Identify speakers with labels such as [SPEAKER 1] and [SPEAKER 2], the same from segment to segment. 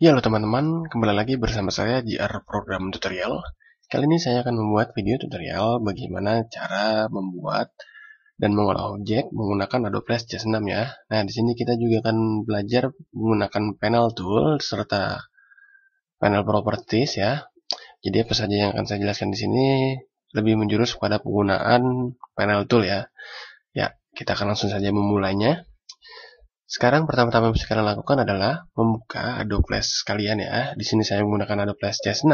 [SPEAKER 1] Ya halo teman-teman, kembali lagi bersama saya JR Program Tutorial. Kali ini saya akan membuat video tutorial bagaimana cara membuat dan mengolah objek menggunakan Adobe Flash CS6 ya. Nah, di sini kita juga akan belajar menggunakan panel tool serta panel properties ya. Jadi apa saja yang akan saya jelaskan di sini lebih menjurus pada penggunaan panel tool ya. Ya, kita akan langsung saja memulainya. Sekarang pertama-tama yang bisa kalian lakukan adalah membuka Adobe Flash kalian ya. Di sini saya menggunakan Adobe Flash CS6.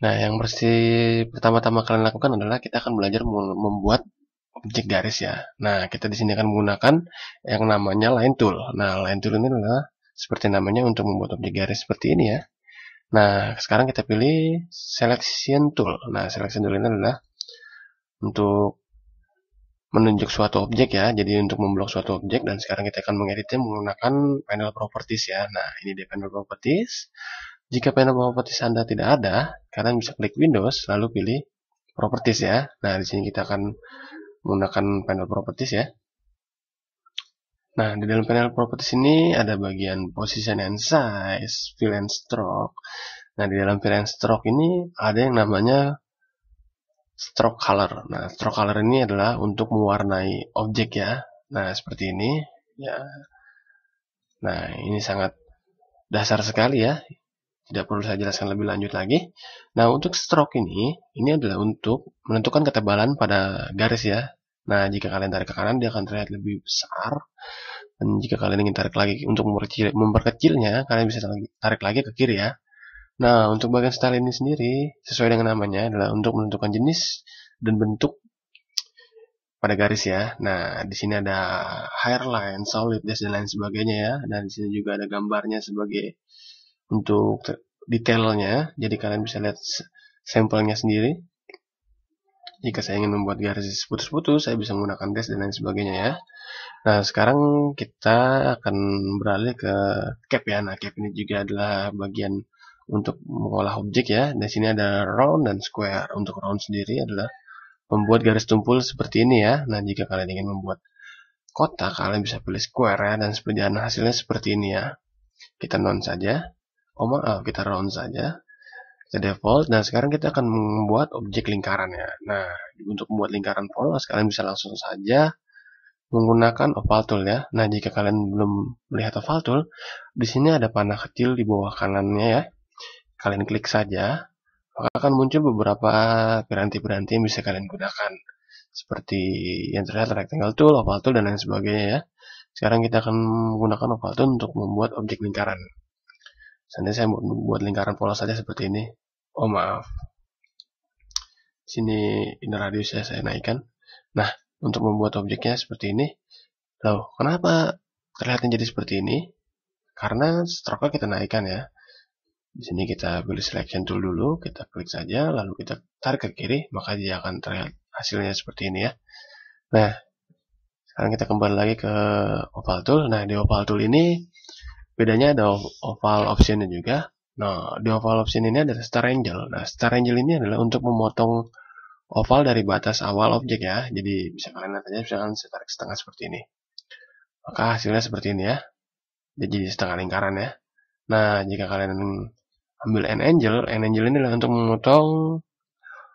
[SPEAKER 1] Nah, yang bersih pertama-tama kalian lakukan adalah kita akan belajar membuat objek garis ya. Nah, kita di sini akan menggunakan yang namanya line tool. Nah, line tool ini adalah seperti namanya untuk membuat objek garis seperti ini ya. Nah, sekarang kita pilih selection tool. Nah, selection tool ini adalah untuk menunjuk suatu objek ya. Jadi untuk memblok suatu objek dan sekarang kita akan mengeditnya menggunakan panel properties ya. Nah, ini dia panel properties. Jika panel properties Anda tidak ada, kalian bisa klik Windows lalu pilih properties ya. Nah, di sini kita akan menggunakan panel properties ya. Nah, di dalam panel properties ini ada bagian position and size, fill and stroke. Nah, di dalam fill and stroke ini ada yang namanya stroke color. Nah, stroke color ini adalah untuk mewarnai objek ya. Nah, seperti ini ya. Nah, ini sangat dasar sekali ya. Tidak perlu saya jelaskan lebih lanjut lagi. Nah, untuk stroke ini, ini adalah untuk menentukan ketebalan pada garis ya. Nah, jika kalian tarik ke kanan, dia akan terlihat lebih besar. Dan jika kalian ingin tarik lagi untuk memperkecilnya, kalian bisa tarik lagi ke kiri ya. Nah, untuk bagian style ini sendiri, sesuai dengan namanya, adalah untuk menentukan jenis dan bentuk pada garis ya. Nah, di sini ada hairline, solid dash, dan lain sebagainya ya. Dan di sini juga ada gambarnya sebagai untuk detailnya. Jadi kalian bisa lihat sampelnya sendiri. Jika saya ingin membuat garis putus-putus, saya bisa menggunakan dash dan lain sebagainya ya. Nah, sekarang kita akan beralih ke cap ya. Nah, cap ini juga adalah bagian untuk mengolah objek ya. Di sini ada round dan square. Untuk round sendiri adalah membuat garis tumpul seperti ini ya. Nah, jika kalian ingin membuat kotak, kalian bisa pilih square ya. Dan dan hasilnya seperti ini ya. Kita non saja. Oh maaf, kita round saja. Kita default. Dan nah, sekarang kita akan membuat objek lingkaran ya. Nah, untuk membuat lingkaran polos, kalian bisa langsung saja menggunakan oval tool ya. Nah, jika kalian belum melihat oval tool, di sini ada panah kecil di bawah kanannya ya kalian klik saja, maka akan muncul beberapa piranti-piranti yang bisa kalian gunakan. Seperti yang terlihat rectangle tool, oval tool, dan lain sebagainya ya. Sekarang kita akan menggunakan oval tool untuk membuat objek lingkaran. Seandainya saya buat lingkaran pola saja seperti ini. Oh maaf. Sini inner radius ya saya naikkan. Nah, untuk membuat objeknya seperti ini. Loh, kenapa terlihatnya jadi seperti ini? Karena stroke kita naikkan ya. Di sini kita pilih selection tool dulu, kita klik saja, lalu kita tarik ke kiri, maka dia akan terlihat hasilnya seperti ini ya. Nah, sekarang kita kembali lagi ke oval tool. Nah, di oval tool ini bedanya ada oval optionnya juga. Nah, di oval option ini ada star angel. Nah, star angel ini adalah untuk memotong oval dari batas awal objek ya. Jadi, bisa kalian lihat aja, misalkan saya tarik setengah seperti ini. Maka hasilnya seperti ini ya. Jadi, setengah lingkaran ya. Nah, jika kalian ambil n angel, n angel ini adalah untuk memotong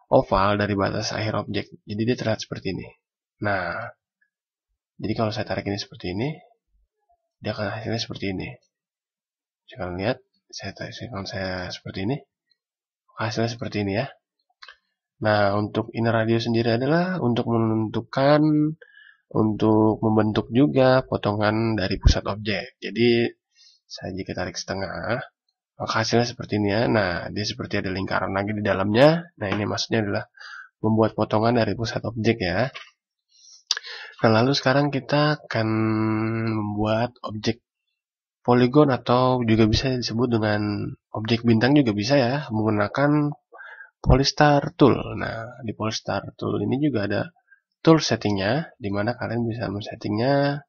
[SPEAKER 1] oval dari batas akhir objek. Jadi dia terlihat seperti ini. Nah, jadi kalau saya tarik ini seperti ini, dia akan hasilnya seperti ini. Coba lihat, saya tarik saya seperti ini, hasilnya seperti ini ya. Nah, untuk inner radius sendiri adalah untuk menentukan, untuk membentuk juga potongan dari pusat objek. Jadi, saya jika tarik setengah, maka oh, hasilnya seperti ini ya. Nah, dia seperti ada lingkaran lagi di dalamnya. Nah, ini maksudnya adalah membuat potongan dari pusat objek ya. Nah, lalu sekarang kita akan membuat objek poligon atau juga bisa disebut dengan objek bintang juga bisa ya, menggunakan Polystar tool. Nah, di Polystar tool ini juga ada tool settingnya, dimana kalian bisa men-settingnya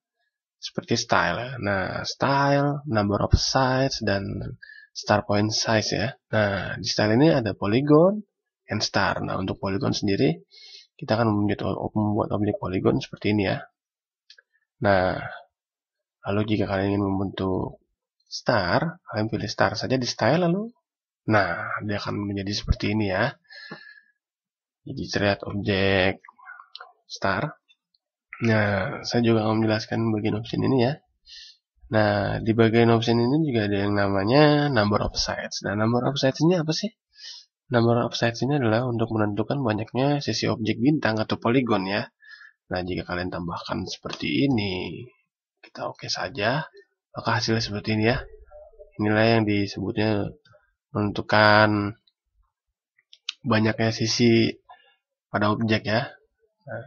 [SPEAKER 1] seperti style. Nah, style, number of sides, dan star point size ya. Nah, di style ini ada polygon and star. Nah, untuk polygon sendiri, kita akan membuat objek polygon seperti ini ya. Nah, lalu jika kalian ingin membentuk star, kalian pilih star saja di style lalu. Nah, dia akan menjadi seperti ini ya. Jadi terlihat objek star. Nah, saya juga akan menjelaskan bagian option ini ya. Nah, di bagian option ini juga ada yang namanya number of sides. Nah, number of sides ini apa sih? Number of sides ini adalah untuk menentukan banyaknya sisi objek bintang atau poligon ya. Nah, jika kalian tambahkan seperti ini, kita oke okay saja, maka hasilnya seperti ini ya. Inilah yang disebutnya menentukan banyaknya sisi pada objek ya. Nah,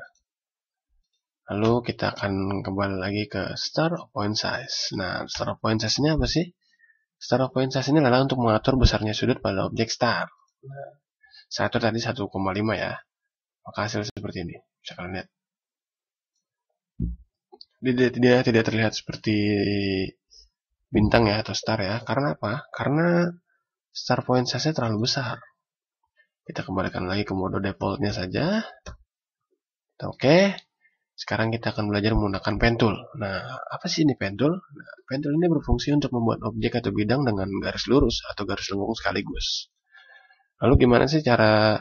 [SPEAKER 1] Lalu kita akan kembali lagi ke star point size. Nah, star point size ini apa sih? Star point size ini adalah untuk mengatur besarnya sudut pada objek star. Nah, saya atur tadi 1,5 ya. Maka hasil seperti ini. Bisa kalian lihat. Dia, dia tidak terlihat seperti bintang ya atau star ya. Karena apa? Karena star point size-nya terlalu besar. Kita kembalikan lagi ke mode defaultnya saja. Oke. Okay sekarang kita akan belajar menggunakan pen tool. Nah, apa sih ini pen tool? Nah, pen tool ini berfungsi untuk membuat objek atau bidang dengan garis lurus atau garis lengkung sekaligus. Lalu gimana sih cara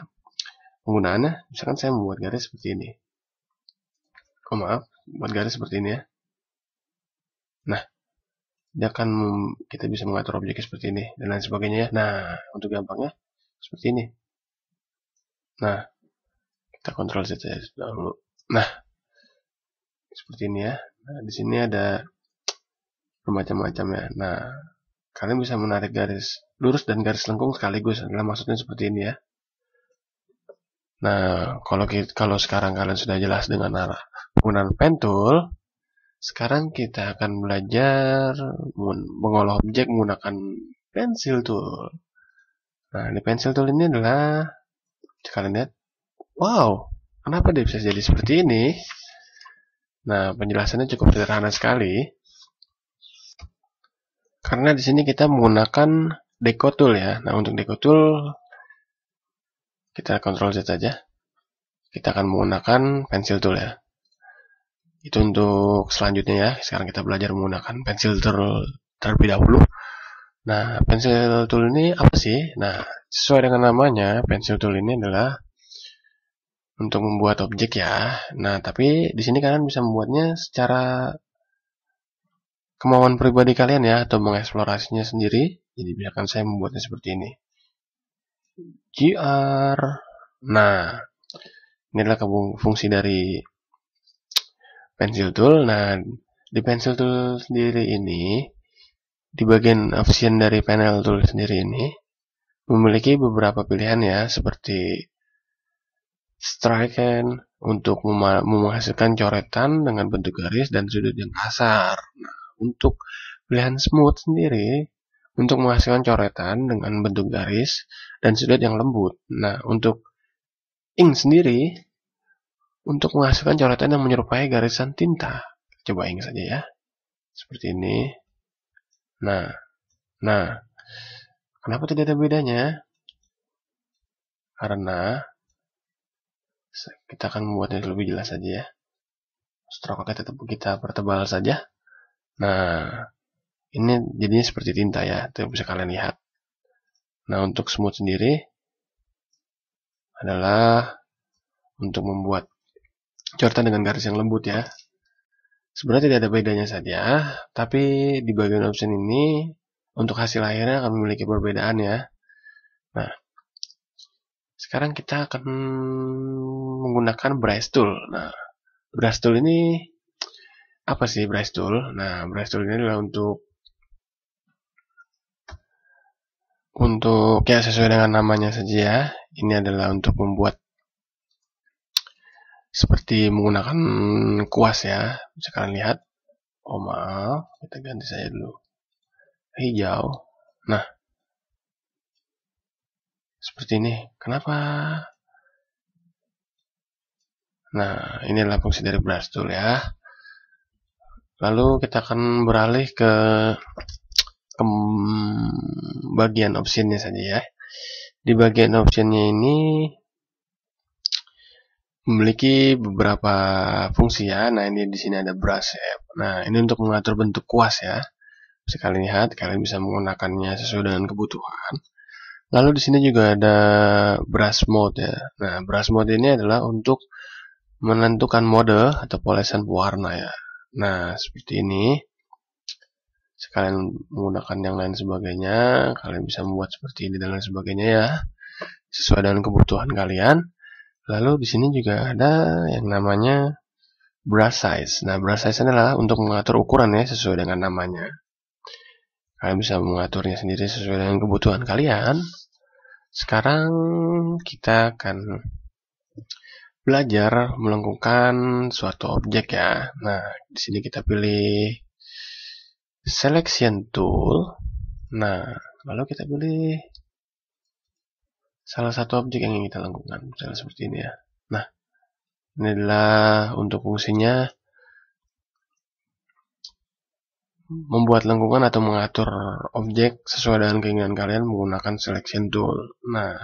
[SPEAKER 1] penggunaannya? Misalkan saya membuat garis seperti ini. Oh maaf, buat garis seperti ini ya. Nah, dia akan kita bisa mengatur objeknya seperti ini dan lain sebagainya ya. Nah, untuk gampangnya seperti ini. Nah, kita kontrol saja dahulu. Nah, seperti ini ya. Nah, di sini ada bermacam-macam ya. Nah, kalian bisa menarik garis lurus dan garis lengkung sekaligus adalah maksudnya seperti ini ya. Nah, kalau kita, kalau sekarang kalian sudah jelas dengan arah penggunaan pen tool, sekarang kita akan belajar mengolah objek menggunakan pensil tool. Nah, di pensil tool ini adalah kalian lihat, wow, kenapa dia bisa jadi seperti ini? Nah, penjelasannya cukup sederhana sekali. Karena di sini kita menggunakan decotool ya. Nah, untuk decotool kita kontrol Z saja. Kita akan menggunakan pensil tool ya. Itu untuk selanjutnya ya. Sekarang kita belajar menggunakan pensil tool terlebih dahulu. Nah, pensil tool ini apa sih? Nah, sesuai dengan namanya, pensil tool ini adalah untuk membuat objek ya. Nah, tapi di sini kalian bisa membuatnya secara kemauan pribadi kalian ya atau mengeksplorasinya sendiri. Jadi biarkan saya membuatnya seperti ini. GR. Nah, ini adalah fungsi dari pencil tool. Nah, di pencil tool sendiri ini di bagian option dari panel tool sendiri ini memiliki beberapa pilihan ya seperti striken untuk memasukkan coretan dengan bentuk garis dan sudut yang kasar. Nah, untuk pilihan smooth sendiri untuk menghasilkan coretan dengan bentuk garis dan sudut yang lembut. Nah, untuk ink sendiri untuk menghasilkan coretan yang menyerupai garisan tinta. Coba ink saja ya. Seperti ini. Nah, nah. Kenapa tidak ada bedanya? Karena kita akan membuatnya lebih jelas saja ya kita tetap kita pertebal saja nah ini jadinya seperti tinta ya itu yang bisa kalian lihat nah untuk smooth sendiri adalah untuk membuat coretan dengan garis yang lembut ya sebenarnya tidak ada bedanya saja tapi di bagian option ini untuk hasil akhirnya akan memiliki perbedaan ya nah sekarang kita akan menggunakan brush tool. Nah, brush tool ini apa sih brush tool? Nah, brush tool ini adalah untuk untuk ya sesuai dengan namanya saja ya. Ini adalah untuk membuat seperti menggunakan kuas ya. Bisa kalian lihat. Oh maaf, kita ganti saja dulu. Hijau. Nah, seperti ini. Kenapa? Nah, ini adalah fungsi dari brush tool ya. Lalu kita akan beralih ke, ke bagian optionnya saja ya. Di bagian optionnya ini memiliki beberapa fungsi ya. Nah, ini di sini ada brush ya. Nah, ini untuk mengatur bentuk kuas ya. Sekali lihat, kalian bisa menggunakannya sesuai dengan kebutuhan. Lalu di sini juga ada brush mode ya. Nah, brush mode ini adalah untuk menentukan mode atau polesan warna ya. Nah, seperti ini. Sekalian menggunakan yang lain sebagainya, kalian bisa membuat seperti ini dan lain sebagainya ya. Sesuai dengan kebutuhan kalian. Lalu di sini juga ada yang namanya brush size. Nah, brush size adalah untuk mengatur ukuran ya sesuai dengan namanya. Kalian bisa mengaturnya sendiri sesuai dengan kebutuhan kalian. Sekarang kita akan belajar melengkungkan suatu objek ya. Nah, di sini kita pilih selection tool. Nah, lalu kita pilih salah satu objek yang ingin kita lengkungkan misalnya seperti ini ya. Nah, ini adalah untuk fungsinya membuat lengkungan atau mengatur objek sesuai dengan keinginan kalian menggunakan selection tool. Nah,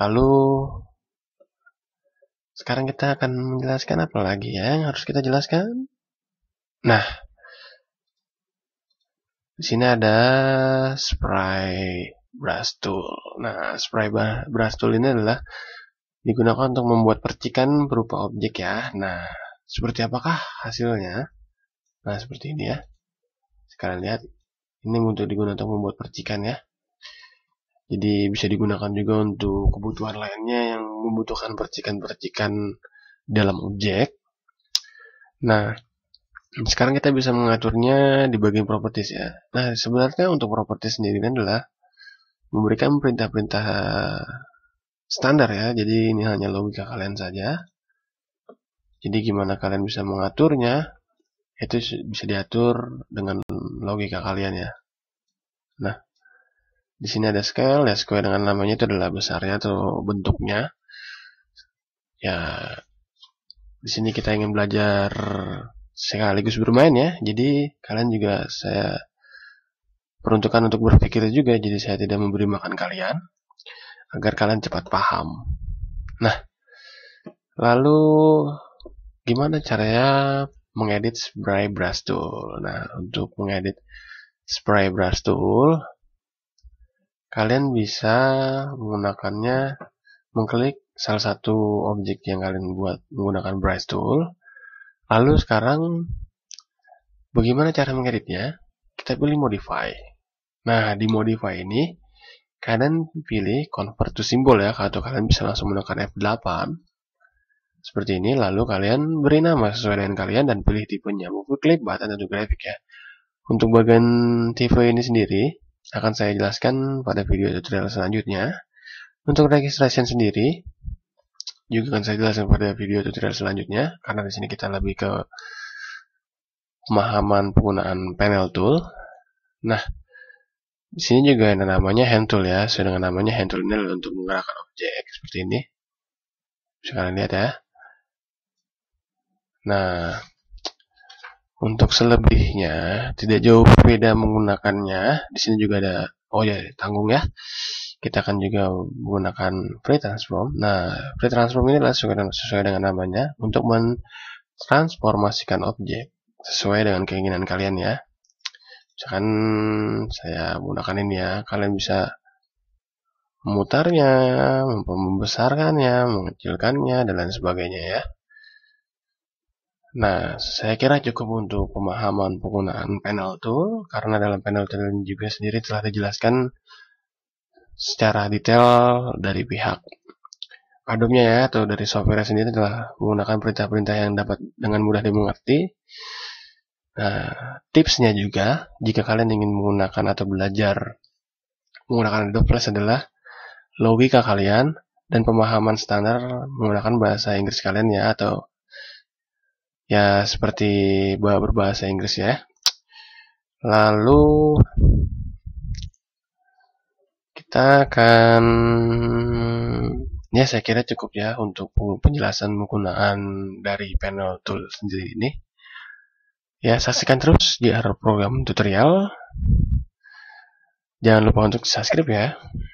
[SPEAKER 1] lalu sekarang kita akan menjelaskan apa lagi ya yang harus kita jelaskan. Nah, di sini ada spray brush tool. Nah, spray brush tool ini adalah digunakan untuk membuat percikan berupa objek ya. Nah, seperti apakah hasilnya? Nah, seperti ini ya. Sekarang lihat, ini untuk digunakan untuk membuat percikan ya. Jadi bisa digunakan juga untuk kebutuhan lainnya yang membutuhkan percikan-percikan dalam objek. Nah, sekarang kita bisa mengaturnya di bagian properties ya. Nah, sebenarnya untuk properties sendiri kan adalah memberikan perintah-perintah standar ya. Jadi ini hanya logika kalian saja. Jadi gimana kalian bisa mengaturnya itu bisa diatur dengan logika kalian ya. Nah, di sini ada scale, ya scale dengan namanya itu adalah besarnya atau bentuknya. Ya, di sini kita ingin belajar sekaligus bermain ya. Jadi kalian juga saya peruntukan untuk berpikir juga. Jadi saya tidak memberi makan kalian agar kalian cepat paham. Nah, lalu gimana caranya mengedit spray brush tool. Nah, untuk mengedit spray brush tool, kalian bisa menggunakannya mengklik salah satu objek yang kalian buat menggunakan brush tool. Lalu sekarang bagaimana cara mengeditnya? Kita pilih modify. Nah, di modify ini kalian pilih convert to symbol ya, atau kalian bisa langsung menggunakan F8 seperti ini lalu kalian beri nama sesuai dengan kalian dan pilih tipenya buku clip button atau grafik ya untuk bagian tipe ini sendiri akan saya jelaskan pada video tutorial selanjutnya untuk registration sendiri juga akan saya jelaskan pada video tutorial selanjutnya karena di sini kita lebih ke pemahaman penggunaan panel tool nah di sini juga ada namanya hand tool ya sesuai dengan namanya hand tool ini untuk menggerakkan objek seperti ini Sekarang lihat ya Nah, untuk selebihnya tidak jauh berbeda menggunakannya. Di sini juga ada oh ya tanggung ya. Kita akan juga menggunakan free transform. Nah, free transform ini adalah sesuai dengan, sesuai dengan namanya untuk mentransformasikan objek sesuai dengan keinginan kalian ya. Misalkan saya menggunakan ini ya, kalian bisa memutarnya, membesarkannya, mengecilkannya, dan lain sebagainya ya. Nah, saya kira cukup untuk pemahaman penggunaan panel tool, karena dalam panel tool juga sendiri telah dijelaskan secara detail dari pihak adobe ya, atau dari software sendiri telah menggunakan perintah-perintah yang dapat dengan mudah dimengerti. Nah, tipsnya juga, jika kalian ingin menggunakan atau belajar menggunakan Adobe Flash adalah logika kalian dan pemahaman standar menggunakan bahasa Inggris kalian ya, atau ya seperti berbahasa Inggris ya. Lalu kita akan ya saya kira cukup ya untuk penjelasan penggunaan dari panel tool sendiri ini. Ya, saksikan terus di arah program tutorial. Jangan lupa untuk subscribe ya.